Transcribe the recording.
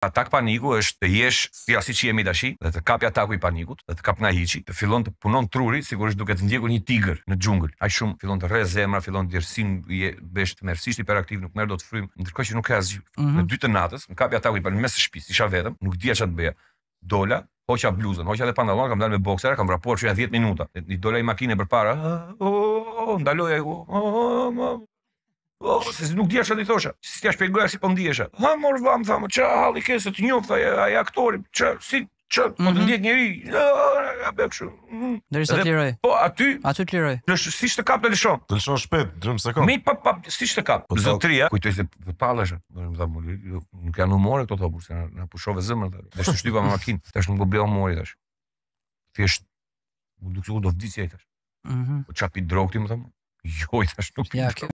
Atak paniku është të jesh si asi që jemi dashi dhe të kapja ataku i panikut dhe të kap nga hiqi, të fillon të punon truri sigurisht kur duke të ndjekur një tigër në gjungël. Aj shumë fillon të rrezë zemra, fillon të dërsin, je besht të mersisht i peraktiv, nuk merr dot frym, ndërkohë që nuk ka asgjë. Mm -hmm. Në dytë natës, më kapi ataku i panikut, mes të shpis, isha vetëm, nuk dija që të bëja. Dola, hoqa bluzën, hoqa edhe pantallon, kam dalë me boksera, kam rapuar që janë 10 minuta. Një dola i makinë përpara. para, o, o, ndaloj, o, o, o, o, o, o, o, o, o, Ose po, si nuk di asha di thosha, si ti as pegoja si po ndihesha. Ha mor vam tham, ç'a halli ke se të njofta ai aktori, ç'a si ç po të mhm. ndihet njëri. Mhm. Derisa të liroj. Po aty, aty të liroj. Lësh si të kap të lëshon. Të lëshon shpejt, drum sekond. Mi pa pa si të kap. Po Zotria, kujtoj se të pallesh, do të them, nuk kanë humor këto thopur se na pushove zemrën atë. Do të shtypa me makinë, tash nuk gobleu mori tash. Thjesht je mund të qoftë do vdicje tash. Mhm. Po çapi drogti më thon. Jo, tash nuk. Ja,